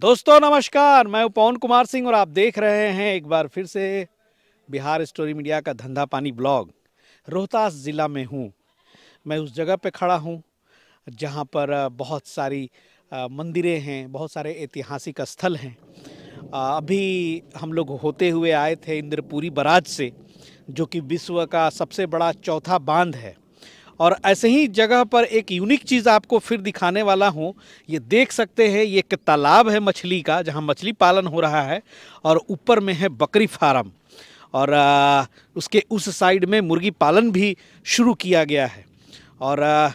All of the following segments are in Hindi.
दोस्तों नमस्कार मैं पवन कुमार सिंह और आप देख रहे हैं एक बार फिर से बिहार स्टोरी मीडिया का धंधा पानी ब्लॉग रोहतास ज़िला में हूँ मैं उस जगह पे खड़ा हूँ जहाँ पर बहुत सारी मंदिरें हैं बहुत सारे ऐतिहासिक स्थल हैं अभी हम लोग होते हुए आए थे इंद्रपुरी बराज से जो कि विश्व का सबसे बड़ा चौथा बांध है और ऐसे ही जगह पर एक यूनिक चीज़ आपको फिर दिखाने वाला हूँ ये देख सकते हैं ये एक तालाब है मछली का जहाँ मछली पालन हो रहा है और ऊपर में है बकरी फार्म और आ, उसके उस साइड में मुर्गी पालन भी शुरू किया गया है और आ,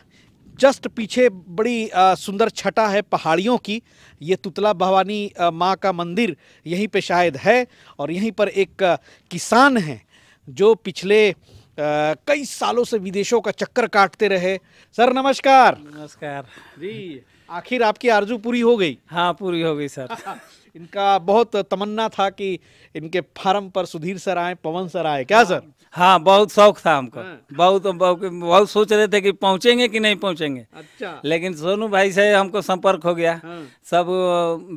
जस्ट पीछे बड़ी सुंदर छटा है पहाड़ियों की ये तुतला भवानी माँ का मंदिर यहीं पे शायद है और यहीं पर एक किसान हैं जो पिछले कई सालों से विदेशों का चक्कर काटते रहे सर नमस्कार नमस्कार जी आखिर आपकी आरजू पूरी हो गई हाँ पूरी हो गई सर इनका बहुत तमन्ना था कि इनके फार्म पर सुधीर सर आए पवन सर आए क्या सर हाँ बहुत शौक था हमको हाँ। बहुत बहुत सोच रहे थे कि पहुँचेंगे कि नहीं पहुँचेंगे अच्छा लेकिन सोनू भाई से हमको संपर्क हो गया हाँ। सब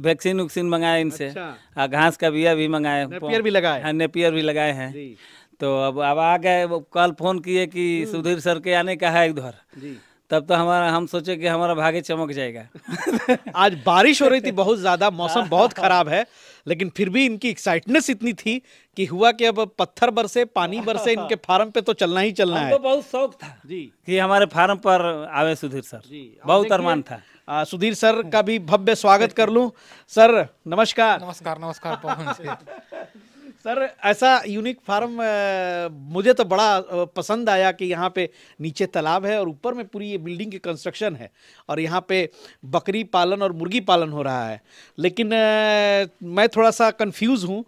वैक्सीन वैक्सीन मंगाए इनसे अच्छा। घास का बिया भी मंगाए नेपियर भी लगाए हाँ नेपियर भी लगाए हैं तो अब अब आ गए कल फ़ोन किए कि हम्म। सुधीर सर के आने का है उधर तब तो हमारा हम सोचे कि हमारा भाग्य चमक जाएगा आज बारिश हो रही थी बहुत ज़्यादा मौसम हाँ, बहुत हाँ, हाँ। ख़राब है लेकिन फिर भी इनकी एक्साइटनेस इतनी थी कि हुआ कि अब पत्थर बरसे पानी बरसे इनके फार्म पे तो चलना ही चलना है बहुत शौक था जी कि हमारे फार्म पर आवे सुधीर सर जी बहुत अरमान था आ, सुधीर सर का भी भव्य स्वागत कर लू सर नमस्कार नमस्कार नमस्कार सर ऐसा यूनिक फार्म मुझे तो बड़ा पसंद आया कि यहाँ पे नीचे तालाब है और ऊपर में पूरी ये बिल्डिंग की कंस्ट्रक्शन है और यहाँ पे बकरी पालन और मुर्गी पालन हो रहा है लेकिन मैं थोड़ा सा कंफ्यूज हूँ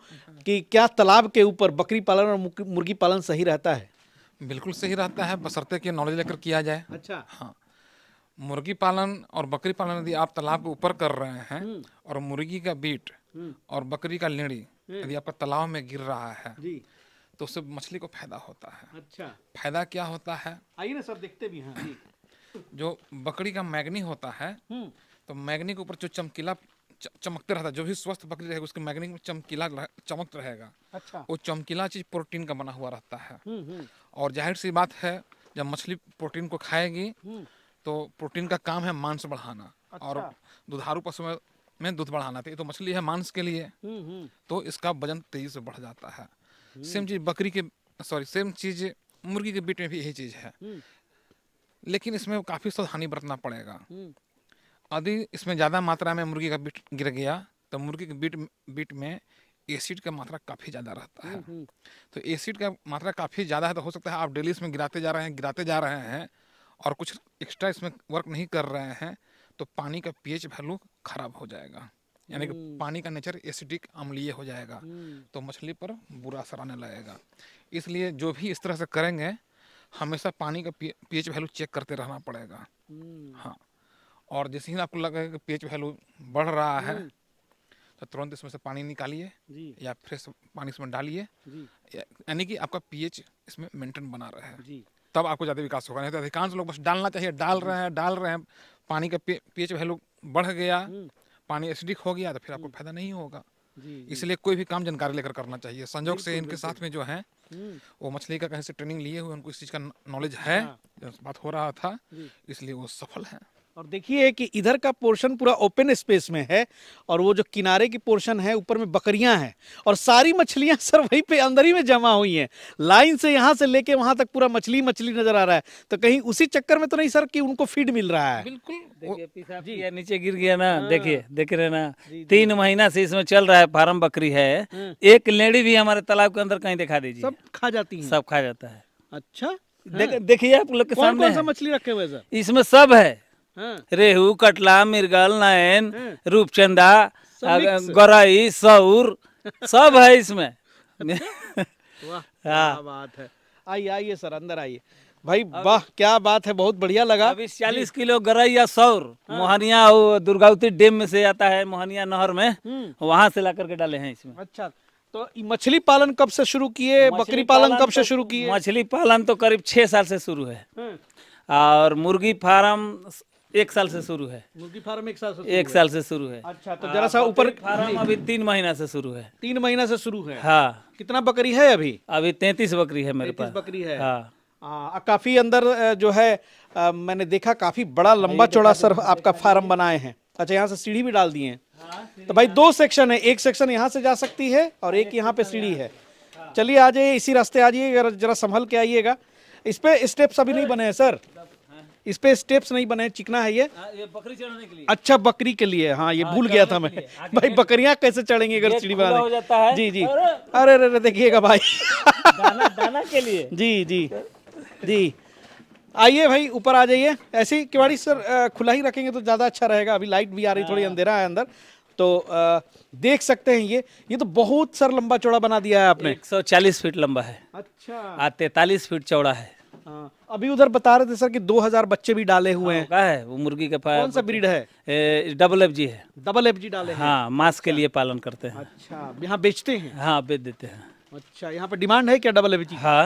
कि क्या तालाब के ऊपर बकरी पालन और मुर्गी पालन सही रहता है बिल्कुल सही रहता है बसरते की नॉलेज लेकर किया जाए अच्छा हाँ मुर्गी पालन और बकरी पालन यदि आप तालाब के ऊपर कर रहे हैं हम्म। और मुर्गी का बीट हम्म। और बकरी का लेड़ी हम्म। यदि आपका तालाब में गिर रहा है जी तो उससे मछली को फायदा होता है अच्छा फायदा क्या होता है आइए ना सर देखते भी हैं जो बकरी का मैग्नी होता है हम्म। तो मैग्नी के ऊपर जो चमकीला चमकते रहता है जो भी स्वस्थ बकरी रहेगा उसके मैग्नी में चमकीला चमक रहेगा अच्छा वो चमकीला चीज प्रोटीन का बना हुआ रहता है हम्म, और जाहिर सी बात है जब मछली प्रोटीन को खाएगी तो प्रोटीन का काम है मांस बढ़ाना अच्छा। और दुधारू पशु में में दूध बढ़ाना चाहिए तो मछली है मांस के लिए हम्म, हम्म। तो इसका वजन तेजी से बढ़ जाता है हम्म। सेम चीज बकरी के सॉरी सेम चीज मुर्गी के बीट में भी यही चीज है लेकिन इसमें काफी सावधानी बरतना पड़ेगा यदि इसमें ज्यादा मात्रा में मुर्गी का बीट गिर गया तो मुर्गी के बीट बीट में एसिड का मात्रा काफ़ी ज़्यादा रहता है तो एसिड का मात्रा काफ़ी ज़्यादा है तो हो सकता है आप डेली इसमें गिराते जा रहे हैं गिराते जा रहे हैं और कुछ एक्स्ट्रा इसमें वर्क नहीं कर रहे हैं तो पानी का पीएच वैल्यू खराब हो जाएगा यानी कि हम्म। पानी का नेचर एसिडिक अम्लीय हो जाएगा हम्म। तो मछली पर बुरा असर आने लगेगा इसलिए जो भी इस तरह से करेंगे हमेशा पानी का पीएच वैल्यू चेक करते रहना पड़ेगा हम्म। हाँ और जैसे ही आपको लगेगा कि पीएच वैल्यू बढ़ रहा है तो तुरंत इसमें से पानी निकालिए या फ्रेश पानी इसमें डालिए यानी कि आपका पीएच इसमें मेंटेन बना रहे तब आपको ज़्यादा विकास होगा नहीं तो अधिकांश लोग बस डालना चाहिए डाल रहे हैं डाल रहे हैं पानी का पीएच वैल्यू बढ़ गया हम्म। पानी एसिडिक हो गया तो फिर आपको हम्म। फायदा नहीं होगा इसलिए कोई भी काम जानकारी लेकर करना चाहिए संजोग से इनके साथ में जो है हम्म। वो मछली का कहीं से ट्रेनिंग लिए हुए उनको इस चीज़ का नॉलेज है हाँ। बात हो रहा था इसलिए वो सफल है और देखिए कि इधर का पोर्शन पूरा ओपन स्पेस में है और वो जो किनारे की पोर्शन है ऊपर में बकरियां हैं और सारी मछलियां सर वहीं पे अंदर ही में जमा हुई हैं लाइन से यहाँ से लेके वहाँ तक पूरा मछली मछली नजर आ रहा है तो कहीं उसी चक्कर में तो नहीं सर कि उनको फीड मिल रहा है बिल्कुल जी नीचे गिर गया ना हाँ। देखिए देख रहे ना तीन महीना से इसमें चल रहा है फार्म बकरी है हाँ। एक लेडी भी हमारे तालाब के अंदर कहीं दिखा दीजिए सब खा जाती है सब खा जाता है अच्छा हाँ। देखिए आप लोग के सामने मछली रखे हुए सर इसमें सब है हाँ। रेहू कटला मिर्गल नयन हाँ। रूपचंदा गौराई सौर सब है इसमें वाह हाँ। बात है आइए आइए सर अंदर आइए भाई वाह क्या बात है बहुत बढ़िया लगा अभी चालीस किलो गरई या सौर हाँ। मोहनिया दुर्गावती डेम में से आता है मोहनिया नहर में हम्म। वहाँ से ला करके डाले हैं इसमें अच्छा तो मछली पालन कब से शुरू किए बकरी पालन, पालन कब तो, से शुरू किए मछली पालन तो करीब छह साल से शुरू है और मुर्गी फार्म एक साल से शुरू है मुर्गी फार्म एक साल से एक साल से शुरू है अच्छा तो जरा सा हाँ, ऊपर फार्म अभी तीन महीना से शुरू है तीन महीना से शुरू है हाँ कितना बकरी है अभी अभी तैतीस बकरी है मेरे पास बकरी है हाँ आ, हाँ, काफी अंदर जो है आ, मैंने देखा काफी बड़ा हाँ, लंबा चौड़ा सर आपका फार्म बनाए हैं अच्छा यहाँ से सीढ़ी भी डाल दिए हैं तो भाई दो सेक्शन है एक सेक्शन यहाँ से जा सकती है और एक यहाँ पे सीढ़ी है चलिए आ जाइए इसी रास्ते आ जाइए जरा संभल के आइएगा इस पे स्टेप्स अभी नहीं बने हैं सर इस पे स्टेप्स नहीं बने चिकना है ये, हाँ, ये बकरी चढ़ने के लिए अच्छा बकरी के लिए हाँ ये आ, हाँ, भूल गया था मैं भाई बकरियां कैसे चढ़ेंगे अगर सीढ़ी बना जी जी अरे अरे देखिएगा भाई दाना के लिए जी जी जी आइए भाई ऊपर आ जाइए ऐसी किवाड़ी सर खुला ही रखेंगे तो ज़्यादा अच्छा रहेगा अभी लाइट भी आ रही थोड़ी हाँ। अंधेरा है अंदर तो आ, देख सकते हैं ये ये तो बहुत सर लंबा चौड़ा बना दिया है आपने 140 फीट लंबा है अच्छा तैतालीस फीट चौड़ा है अभी उधर बता रहे थे सर कि 2000 बच्चे भी डाले हुए हाँ, हैं है वो मुर्गी का कौन सा ब्रीड है ए, डबल एफ जी है डबल एफ जी डाले हाँ मांस के अच्छा। लिए पालन करते हैं अच्छा यहाँ बेचते हैं हाँ बेच देते हैं अच्छा यहाँ पे डिमांड है क्या डबल एफ जी हाँ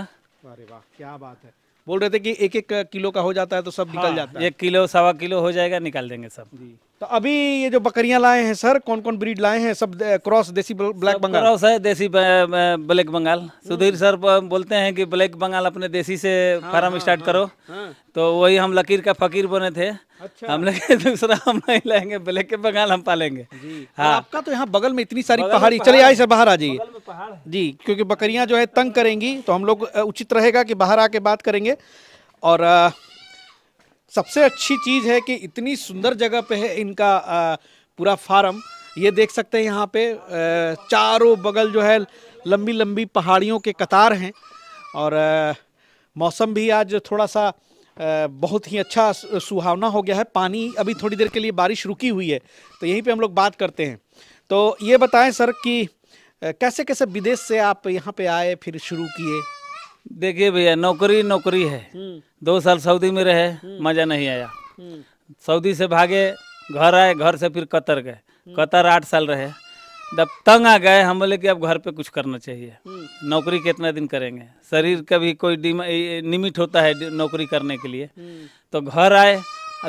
अरे वाह क्या बात है बोल रहे थे कि एक एक किलो का हो जाता है तो सब हाँ, निकल जाता है एक किलो सवा किलो हो जाएगा निकाल देंगे सब जी तो अभी ये जो बकरियां लाए हैं सर कौन कौन ब्रीड लाए हैं सब क्रॉस देसी ब्लैक बंगाल क्रॉस है देसी ब्लैक बंगाल हम्म। सुधीर सर बोलते हैं कि ब्लैक बंगाल अपने देसी से हाँ, हाँ, फार्म हाँ, स्टार्ट हाँ, करो हाँ, तो वही हम लकीर का फकीर बने थे अच्छा। हम दूसरा हम नहीं लाएंगे ब्लैक के बंगाल हम पालेंगे हाँ आपका तो यहाँ बगल में इतनी सारी पहाड़ी चलिए आई से बाहर आ जाइए जी क्योंकि बकरियाँ जो है तंग करेंगी तो हम लोग उचित रहेगा कि बाहर आके बात करेंगे और सबसे अच्छी चीज़ है कि इतनी सुंदर जगह पे है इनका पूरा फार्म ये देख सकते हैं यहाँ पे चारों बगल जो है लंबी लंबी पहाड़ियों के कतार हैं और मौसम भी आज थोड़ा सा बहुत ही अच्छा सुहावना हो गया है पानी अभी थोड़ी देर के लिए बारिश रुकी हुई है तो यहीं पे हम लोग बात करते हैं तो ये बताएं सर कि कैसे कैसे विदेश से आप यहाँ पे आए फिर शुरू किए देखिए भैया नौकरी नौकरी है हम्म। दो साल सऊदी में रहे हम्म। मज़ा नहीं आया हम्म। सऊदी से भागे घर आए घर से फिर कतर गए कतर आठ साल रहे जब तंग आ गए हम बोले कि अब घर पे कुछ करना चाहिए नौकरी कितना दिन करेंगे शरीर का भी कोई निमिट होता है नौकरी करने के लिए तो घर आए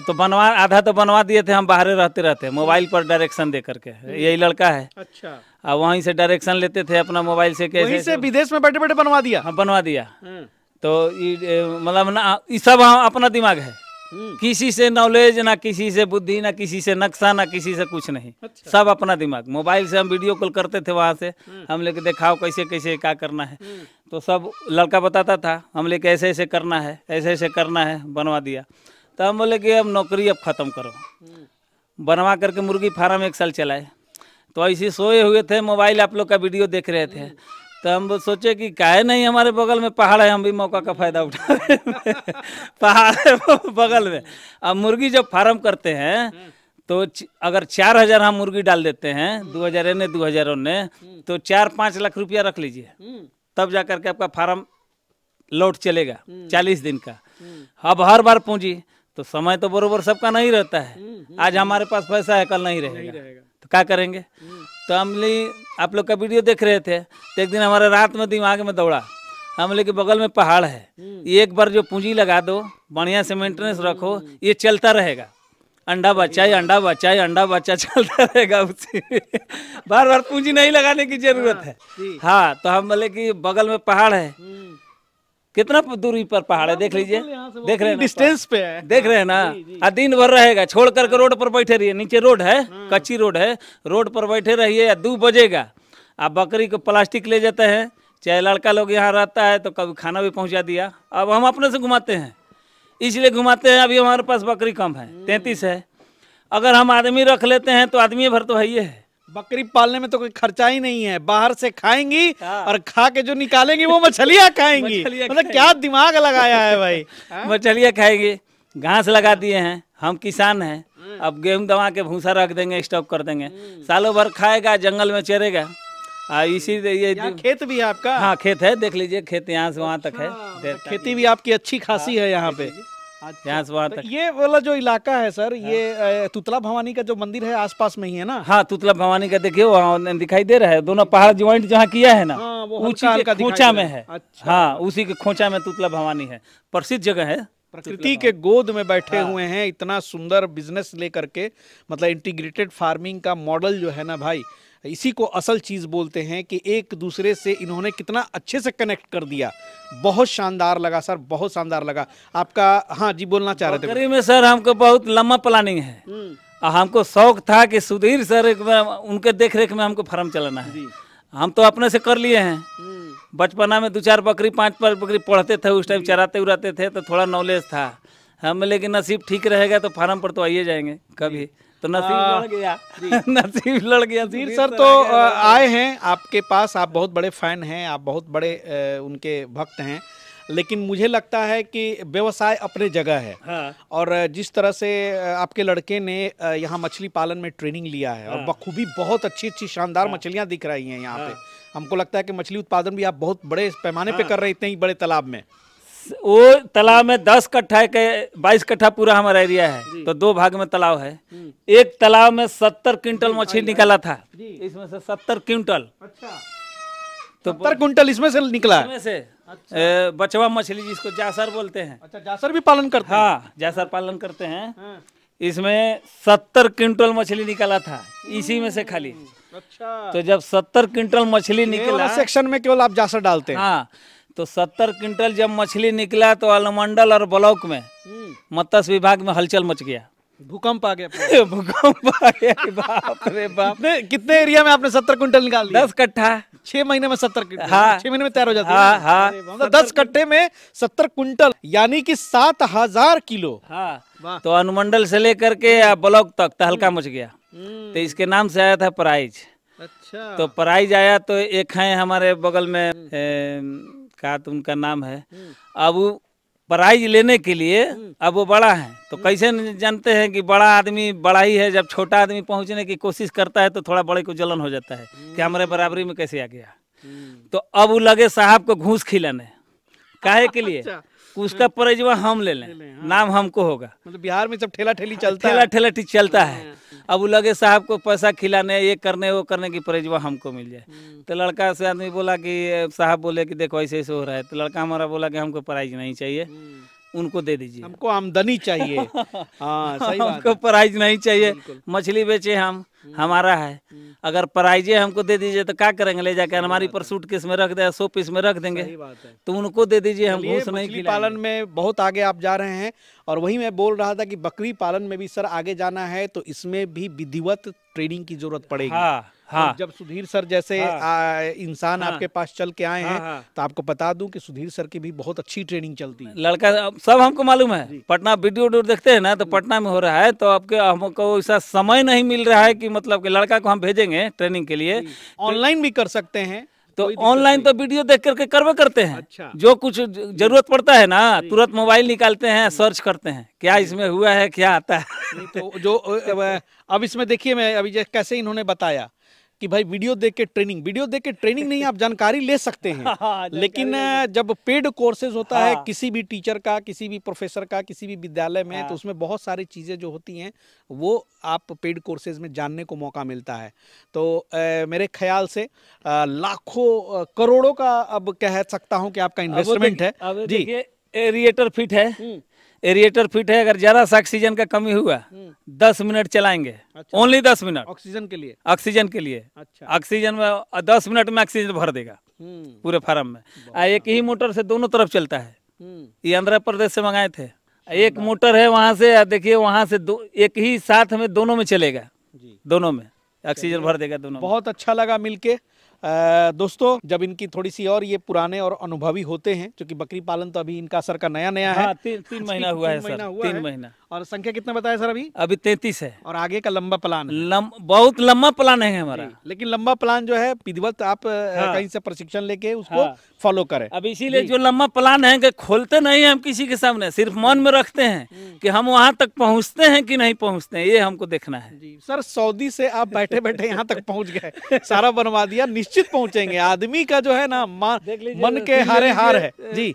तो बनवा आधा तो बनवा दिए थे हम बाहर रहते रहते मोबाइल पर डायरेक्शन दे करके यही लड़का है अच्छा और वहीं से डायरेक्शन लेते थे अपना मोबाइल से कैसे से विदेश में बैठे बैठे बनवा दिया हाँ बनवा दिया हम्म। तो मतलब ना ये सब अपना दिमाग है हम्म। किसी से नॉलेज ना किसी से बुद्धि ना किसी से नक्शा ना किसी से कुछ नहीं अच्छा। सब अपना दिमाग मोबाइल से हम वीडियो कॉल करते थे वहाँ से हम्म। हम लेके दिखाओ कैसे कैसे क्या करना है तो सब लड़का बताता था हम लेके ऐसे ऐसे करना है ऐसे ऐसे करना है बनवा दिया तो हम बोले कि अब नौकरी अब ख़त्म करो बनवा करके मुर्गी फार्म एक साल चलाए तो ऐसे सोए हुए थे मोबाइल आप लोग का वीडियो देख रहे थे तो हम सोचे कि काहे नहीं हमारे बगल में पहाड़ है हम भी मौका का फ़ायदा उठाए पहाड़ है बगल में अब मुर्गी जब फार्म करते हैं तो अगर चार हज़ार हम मुर्गी डाल देते हैं दो हज़ार एने दो हज़ार उन्ने तो चार पाँच लाख रुपया रख लीजिए तब जा करके आपका फार्म लौट चलेगा चालीस दिन का अब हर बार पूंजी तो समय तो बरोबर सबका नहीं रहता है हम्म, हम्म। आज हमारे पास पैसा है कल नहीं रहेगा, तो क्या करेंगे हम्म। तो ली आप लोग का वीडियो देख रहे थे तो एक दिन हमारे रात में दिमाग में दौड़ा हम लोग के बगल में पहाड़ है एक बार जो पूंजी लगा दो बढ़िया से मेंटेनेंस रखो ये चलता रहेगा अंडा बचाए अंडा बचाए अंडा बच्चा चलता रहेगा उसी बार बार पूंजी नहीं लगाने की जरूरत हाँ, है हाँ तो हम बोले कि बगल में पहाड़ है कितना दूरी पर पहाड़ है हाँ, देख लीजिए देख रहे हैं डिस्टेंस पे है देख रहे हैं ना आ दिन भर रहेगा छोड़ करके रोड पर बैठे रहिए नीचे रोड है हाँ। कच्ची रोड है रोड पर बैठे रहिए या दो बजेगा आप बकरी को प्लास्टिक ले जाते हैं चाहे लड़का लोग यहाँ रहता है तो कभी खाना भी पहुँचा दिया अब हम अपने से घुमाते हैं इसलिए घुमाते हैं अभी हमारे पास बकरी कम है हम्म। तैंतीस है अगर हम आदमी रख लेते हैं तो आदमी भर तो है ही है बकरी पालने में तो कोई खर्चा ही नहीं है बाहर से खाएंगी हाँ। और खा के जो निकालेंगी वो मछलियाँ खाएंगी मतलब क्या दिमाग लगाया है भाई हाँ? मछलियाँ खाएंगी घास लगा दिए हैं हम किसान हैं हम्म। अब गेहूं दवा के भूसा रख देंगे स्टॉप कर देंगे हम्म। सालों भर खाएगा जंगल में चरेगा आ, इसी ये खेत भी है आपका हाँ खेत है देख लीजिए खेत यहाँ से वहाँ तक है अच्छा, मतलब खेती भी आपकी अच्छी खासी हाँ, है यहाँ पे अच्छा बात तो ये वाला जो इलाका है सर ये हाँ। तुतला भवानी का जो मंदिर है आसपास में ही है ना हाँ तुतला भवानी का देखिए वहाँ दिखाई दे रहा है दोनों पहाड़ ज्वाइंट जहाँ किया है ना हाँ, खोचा में है अच्छा। हाँ उसी के खोचा में तुतला भवानी है प्रसिद्ध जगह है प्रकृति के गोद में बैठे हाँ। हुए हैं इतना सुंदर बिजनेस लेकर के मतलब इंटीग्रेटेड फार्मिंग का मॉडल जो है ना भाई इसी को असल चीज़ बोलते हैं कि एक दूसरे से इन्होंने कितना अच्छे से कनेक्ट कर दिया बहुत शानदार लगा सर बहुत शानदार लगा आपका हाँ जी बोलना चाह रहे थे में सर हमको बहुत लंबा प्लानिंग है और हम्म। हमको शौक था कि सुधीर सर एक बार उनके देख रेख में हमको फार्म चलाना है हम तो अपने से कर लिए हैं हम्म। बचपना में दो चार बकरी पांच पाँच बकरी पढ़ते थे उस टाइम चराते उराते थे तो थोड़ा नॉलेज था हमें लेकिन नसीब ठीक रहेगा तो फार्म पर तो आइए जाएंगे कभी तो हाँ। नसीब लड़ गया नसीब लड़ गया सीर सर तो आए हैं आपके पास आप बहुत बड़े फ़ैन हैं आप बहुत बड़े उनके भक्त हैं लेकिन मुझे लगता है कि व्यवसाय अपने जगह है हाँ। और जिस तरह से आपके लड़के ने यहाँ मछली पालन में ट्रेनिंग लिया है हाँ। और बखूबी बहुत अच्छी अच्छी शानदार हाँ। मछलियाँ दिख रही हैं यहाँ पे हाँ। हमको लगता है कि मछली उत्पादन भी आप बहुत बड़े पैमाने पे हाँ। कर रहे हैं इतने ही बड़े तालाब में वो तालाब में दस कट्ठा के बाईस कट्ठा पूरा हमारा एरिया है तो दो भाग में तालाब है हम्म। एक तालाब में सत्तर क्विंटल मछली निकाला था इसमें से सत्तर क्विंटल अच्छा। तो सत्तर क्विंटल इसमें से निकला इसमें से अच्छा। बचवा मछली जिसको जासर बोलते हैं अच्छा जासर भी पालन करते हैं हाँ जासर पालन करते हैं हाँ। इसमें सत्तर क्विंटल मछली निकाला था इसी में से खाली अच्छा तो जब सत्तर क्विंटल मछली निकला सेक्शन में केवल आप जासर डालते हैं हाँ तो सत्तर क्विंटल जब मछली निकला तो अलमंडल और ब्लॉक में हम्म। मत्स्य विभाग में हलचल मच गया भूकंप आ गया भूकंप आ गया बाप रे बाप कितने एरिया में आपने सत्तर क्विंटल निकाल दिया दस कट्ठा छह महीने में सत्तर क्विंटल हाँ, छह महीने में तैयार हो जाती हाँ, हाँ, मतलब दस कट्ठे में सत्तर क्विंटल यानी कि सात हजार किलो हाँ, तो अनुमंडल से लेकर के ब्लॉक तक तहलका तो मच गया हम्म। तो इसके नाम से आया था प्राइज अच्छा तो प्राइज आया तो एक है हमारे बगल में हम्म। का तो उनका नाम है हम्म। अब वो प्राइज लेने के लिए हम्म। अब वो बड़ा है तो हम्म। कैसे जानते हैं कि बड़ा आदमी बड़ा ही है जब छोटा आदमी पहुंचने की कोशिश करता है तो थोड़ा बड़े को जलन हो जाता है कि हमारे बराबरी में कैसे आ गया तो अब वो लगे साहब को घूस खिलाने काहे के लिए अच्छा। उसका प्राइजवा हम ले लें हाँ। नाम हमको होगा मतलब बिहार में सब ठेला ठेली चलता हाँ, ठेला ठेला ठीक चलता है हाँ, अब वो लगे साहब को पैसा खिलाने ये करने वो करने की परिजवा हमको मिल जाए हम्म। तो लड़का से आदमी बोला कि साहब बोले कि देखो ऐसे ऐसे हो रहा है तो लड़का हमारा बोला कि हमको प्राइज नहीं चाहिए हम्म। उनको दे दीजिए हमको आमदनी चाहिए हाँ सही हमको प्राइज नहीं चाहिए मछली बेचे हम हम्म। हमारा है हम्म। अगर प्राइजे हमको दे दीजिए तो क्या करेंगे ले जाकर हमारी पर सूट किस में रख दे सो पीस में रख देंगे तो उनको दे दीजिए हम घूस नहीं पालन में बहुत आगे आप जा रहे हैं और वही मैं बोल रहा था कि बकरी पालन में भी सर आगे जाना है तो इसमें भी विधिवत ट्रेनिंग की जरूरत पड़ेगी हाँ। हाँ, जब सुधीर सर जैसे हाँ, इंसान हाँ, आपके पास चल के आए हाँ, हैं हाँ, तो आपको बता दूं कि सुधीर सर की भी बहुत अच्छी ट्रेनिंग चलती है लड़का सब हमको मालूम है पटना वीडियो वीडियो देखते हैं ना तो पटना में हो रहा है तो आपके हमको ऐसा समय नहीं मिल रहा है कि मतलब कि लड़का को हम भेजेंगे ट्रेनिंग के लिए ऑनलाइन भी कर सकते हैं तो ऑनलाइन तो वीडियो देख करके करवा करते हैं अच्छा। जो कुछ जरूरत पड़ता है ना तुरंत मोबाइल निकालते हैं सर्च करते हैं क्या इसमें हुआ है क्या आता है तो जो अब इसमें देखिए मैं अभी कैसे इन्होंने बताया कि भाई वीडियो देख के ट्रेनिंग वीडियो देख के ट्रेनिंग नहीं आप जानकारी ले सकते हैं हाँ, लेकिन जब पेड कोर्सेज होता है हाँ। किसी भी टीचर का किसी भी प्रोफेसर का किसी भी विद्यालय में तो हाँ। उसमें बहुत सारी चीज़ें जो होती हैं वो आप पेड कोर्सेज में जानने को मौका मिलता है तो ए, मेरे ख्याल से लाखों करोड़ों का अब कह सकता हूँ कि आपका इन्वेस्टमेंट है जी एरिएटर फिट है हम्म। एरिएटर फिट है अगर जरा सा ऑक्सीजन का कमी हुआ हम्म। दस मिनट चलाएंगे ओनली अच्छा। दस मिनट ऑक्सीजन के लिए ऑक्सीजन के लिए अच्छा ऑक्सीजन में दस मिनट में ऑक्सीजन भर देगा हम्म। पूरे फार्म में आ एक ही मोटर से दोनों तरफ चलता है हम्म। ये आंध्र प्रदेश से मंगाए थे एक मोटर है वहाँ से देखिए वहाँ से दो एक ही साथ में दोनों में चलेगा दोनों में ऑक्सीजन भर देगा दोनों बहुत अच्छा लगा मिलके दोस्तों जब इनकी थोड़ी सी और ये पुराने और अनुभवी होते हैं क्योंकि बकरी पालन तो अभी इनका सर का नया नया है हाँ, तीन महीना हुआ है सर तीन महीना और संख्या कितना बताया सर अभी अभी तैतीस है और आगे का लंबा प्लान लम, बहुत लंबा प्लान है हमारा लेकिन लंबा प्लान जो है विधिवत आप हाँ। कहीं से प्रशिक्षण लेके उसको हाँ। फॉलो करें अब इसीलिए जो लंबा प्लान है कि खोलते नहीं हम किसी के सामने सिर्फ मन में रखते हैं हम्म। कि हम वहाँ तक पहुँचते हैं कि नहीं पहुँचते हैं ये हमको देखना है जी सर सऊदी से आप बैठे बैठे यहाँ तक पहुँच गए सारा बनवा दिया निश्चित पहुँचेंगे आदमी का जो है ना मन के हारे हार है जी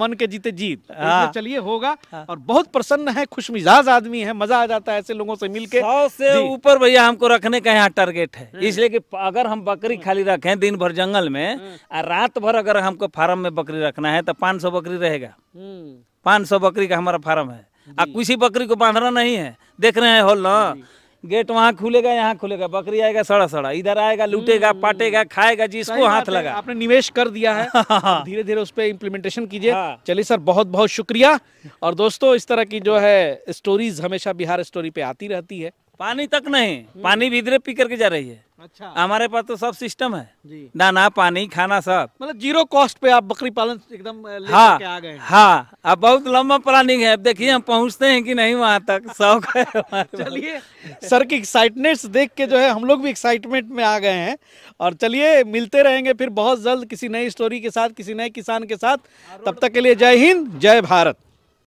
मन के जीते जीत हाँ। चलिए होगा हाँ। और बहुत प्रसन्न है खुश खुशमिजाज आदमी है मजा आ जाता है ऐसे लोगों से मिलके सौ से ऊपर भैया हमको रखने का यहाँ टारगेट है हम्म। इसलिए कि अगर हम बकरी हम्म। खाली रखें दिन भर जंगल में और हम्म। रात भर अगर हमको फार्म में बकरी रखना है तो पाँच सौ बकरी रहेगा पाँच सौ बकरी का हमारा फार्म है और किसी बकरी को बांधना नहीं है देख रहे हैं होल्ला गेट वहाँ खुलेगा यहाँ खुलेगा बकरी आएगा सड़ा सड़ा इधर आएगा लूटेगा हम्म। पाटेगा खाएगा जिसको हाथ लगा आपने निवेश कर दिया है हाँ, हाँ, हाँ। धीरे धीरे उस पर इम्प्लीमेंटेशन कीजिए चलिए सर बहुत बहुत शुक्रिया और दोस्तों इस तरह की जो है स्टोरीज हमेशा बिहार स्टोरी पे आती रहती है पानी तक नहीं हम्म। पानी इधर पी करके जा रही है अच्छा हमारे पास तो सब सिस्टम है जी। दाना पानी खाना सब मतलब जीरो कॉस्ट पे आप बकरी पालन एकदम हाँ हाँ अब बहुत लंबा प्लानिंग है अब देखिए हम पहुंचते हैं कि नहीं वहाँ तक शौक है चलिए सर की एक्साइटमेंट देख के जो है हम लोग भी एक्साइटमेंट में आ गए हैं और चलिए मिलते रहेंगे फिर बहुत जल्द किसी नई स्टोरी के साथ किसी नए किसान के साथ तब तक के लिए जय हिंद जय भारत